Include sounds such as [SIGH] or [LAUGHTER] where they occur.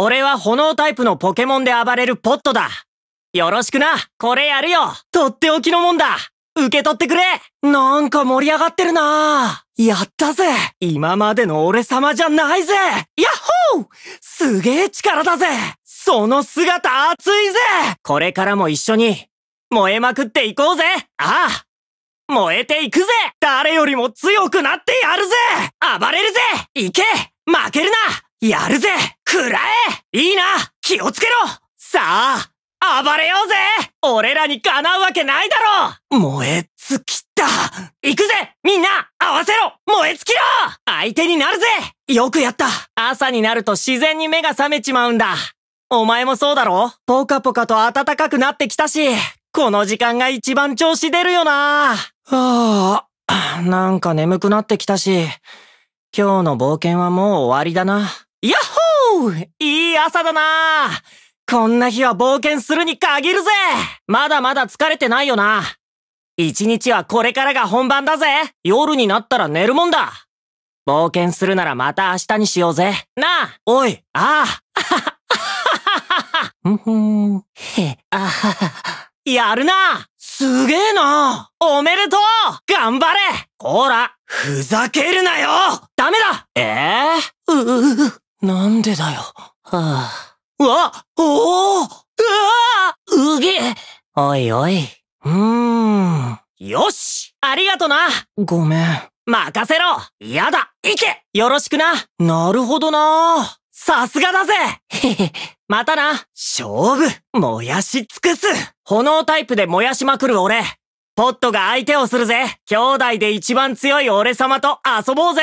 俺は炎タイプのポケモンで暴れるポットだ。よろしくな。これやるよ。とっておきのもんだ。受け取ってくれなんか盛り上がってるなやったぜ今までの俺様じゃないぜやっほーすげえ力だぜその姿熱いぜこれからも一緒に燃えまくっていこうぜああ燃えていくぜ誰よりも強くなってやるぜ暴れるぜ行けやるぜくらえいいな気をつけろさあ暴れようぜ俺らにかなうわけないだろ燃え尽きた行くぜみんな合わせろ燃え尽きろ相手になるぜよくやった朝になると自然に目が覚めちまうんだお前もそうだろポカポカと暖かくなってきたし、この時間が一番調子出るよな。はあ、なんか眠くなってきたし、今日の冒険はもう終わりだな。やっほーいい朝だなこんな日は冒険するに限るぜまだまだ疲れてないよな一日はこれからが本番だぜ夜になったら寝るもんだ冒険するならまた明日にしようぜなあおいあ [LAUGHS] あははははへあやるなすげえなおめでとう頑張れこらふざけるなよダメだええー、うううなんでだよ。はあ。わおおうわうげおいおい。うーん。よしありがとなごめん。任せろやだ行けよろしくななるほどなさすがだぜへへ。[LAUGHS] またな勝負燃やし尽くす炎タイプで燃やしまくる俺ポットが相手をするぜ兄弟で一番強い俺様と遊ぼうぜ